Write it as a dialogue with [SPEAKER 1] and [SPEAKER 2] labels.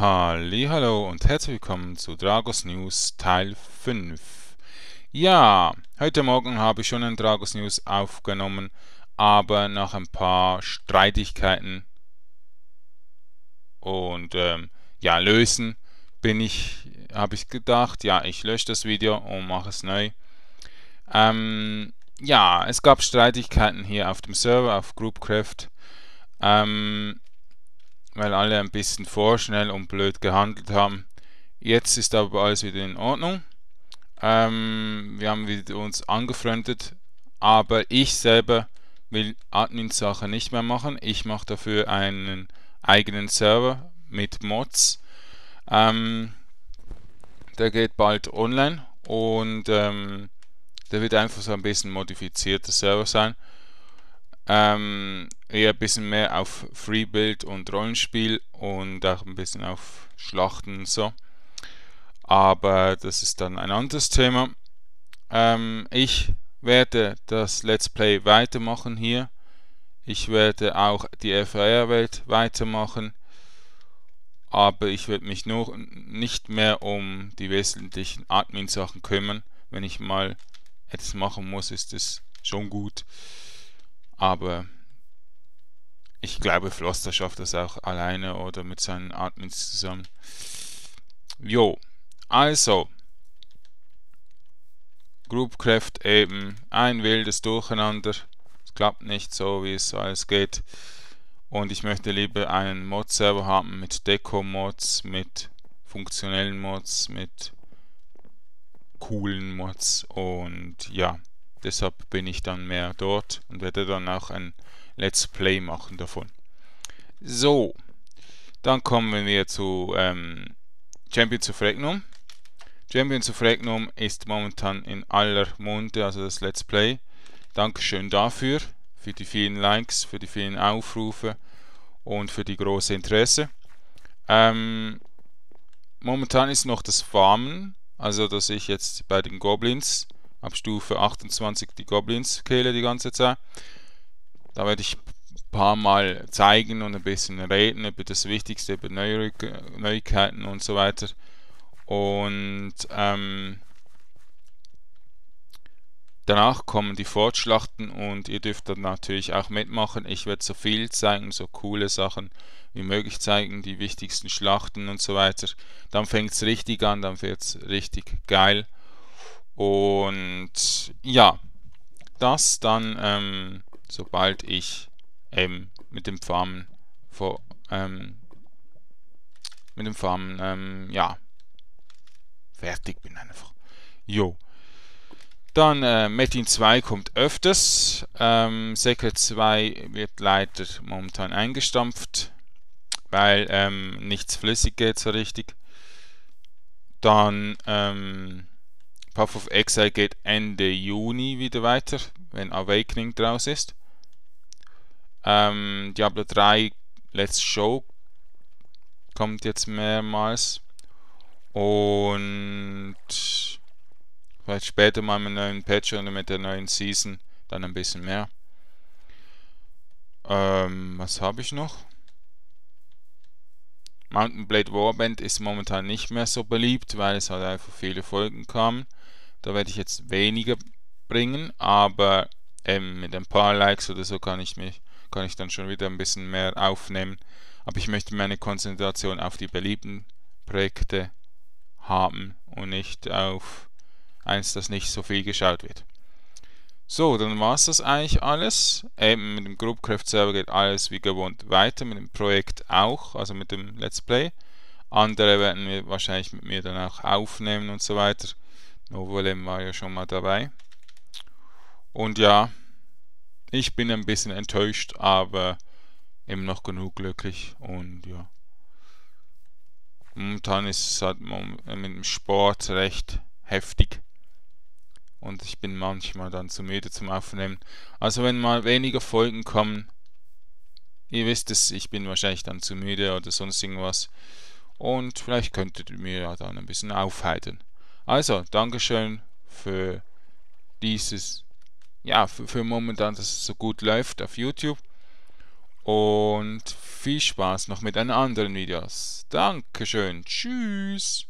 [SPEAKER 1] Hallo und herzlich willkommen zu Dragos News Teil 5. Ja, heute Morgen habe ich schon ein Dragos News aufgenommen, aber nach ein paar Streitigkeiten und ähm, ja, lösen bin ich, habe ich gedacht, ja, ich lösche das Video und mache es neu. Ähm, ja, es gab Streitigkeiten hier auf dem Server, auf GroupCraft. Ähm, weil alle ein bisschen vorschnell und blöd gehandelt haben. Jetzt ist aber alles wieder in Ordnung. Ähm, wir haben uns angefreundet, aber ich selber will Admin-Sache nicht mehr machen. Ich mache dafür einen eigenen Server mit Mods. Ähm, der geht bald online und ähm, der wird einfach so ein bisschen modifizierter Server sein. Ähm, eher ein bisschen mehr auf Freebuild und Rollenspiel und auch ein bisschen auf Schlachten und so. Aber das ist dann ein anderes Thema. Ähm, ich werde das Let's Play weitermachen hier. Ich werde auch die FAR-Welt weitermachen. Aber ich werde mich nur nicht mehr um die wesentlichen Admin-Sachen kümmern. Wenn ich mal etwas machen muss, ist es schon gut aber ich glaube, Floster schafft das auch alleine oder mit seinen Admins zusammen. Jo, also. Groupcraft eben ein wildes Durcheinander. Es klappt nicht so, wie es alles geht. Und ich möchte lieber einen Mod-Server haben mit Deko-Mods, mit funktionellen Mods, mit coolen Mods und ja. Deshalb bin ich dann mehr dort und werde dann auch ein Let's Play machen davon. So, dann kommen wir zu ähm, Champions of Regnum. Champions of Regnum ist momentan in aller Munde, also das Let's Play. Dankeschön dafür, für die vielen Likes, für die vielen Aufrufe und für die große Interesse. Ähm, momentan ist noch das Farmen, also dass ich jetzt bei den Goblins ab Stufe 28 die Goblins kehle die ganze Zeit. Da werde ich ein paar Mal zeigen und ein bisschen reden über das Wichtigste, über Neu Neuigkeiten und so weiter. Und ähm, danach kommen die Fortschlachten und ihr dürft dann natürlich auch mitmachen. Ich werde so viel zeigen, so coole Sachen wie möglich zeigen, die wichtigsten Schlachten und so weiter. Dann fängt es richtig an, dann wird es richtig geil. Und ja, das dann, ähm, sobald ich eben ähm, mit dem Farmen vor, ähm, mit dem Farmen, ähm, ja, fertig bin einfach. Jo. Dann äh, Metin 2 kommt öfters. Ähm, Secret 2 wird leider momentan eingestampft, weil ähm, nichts flüssig geht so richtig. Dann ähm, Path of Exile geht Ende Juni wieder weiter, wenn Awakening draus ist. Ähm, Diablo 3 Let's Show kommt jetzt mehrmals. Und vielleicht später mal mit einem neuen Patch oder mit der neuen Season dann ein bisschen mehr. Ähm, was habe ich noch? Mountain Blade Warband ist momentan nicht mehr so beliebt, weil es halt einfach viele Folgen kamen. Da werde ich jetzt weniger bringen, aber ähm, mit ein paar Likes oder so kann ich mich, kann ich dann schon wieder ein bisschen mehr aufnehmen. Aber ich möchte meine Konzentration auf die beliebten Projekte haben und nicht auf eins, das nicht so viel geschaut wird. So, dann war es das eigentlich alles. Eben mit dem GroupCraft Server geht alles wie gewohnt weiter, mit dem Projekt auch, also mit dem Let's Play. Andere werden wir wahrscheinlich mit mir dann auch aufnehmen und so weiter. Novolem war ja schon mal dabei. Und ja, ich bin ein bisschen enttäuscht, aber eben noch genug glücklich und ja. Momentan ist es halt mit dem Sport recht heftig und ich bin manchmal dann zu müde zum Aufnehmen. Also wenn mal weniger Folgen kommen, ihr wisst es, ich bin wahrscheinlich dann zu müde oder sonst irgendwas. Und vielleicht könntet ihr mir ja dann ein bisschen aufhalten. Also, Dankeschön für dieses, ja, für, für momentan, dass es so gut läuft auf YouTube. Und viel Spaß noch mit den anderen Videos. Dankeschön. Tschüss.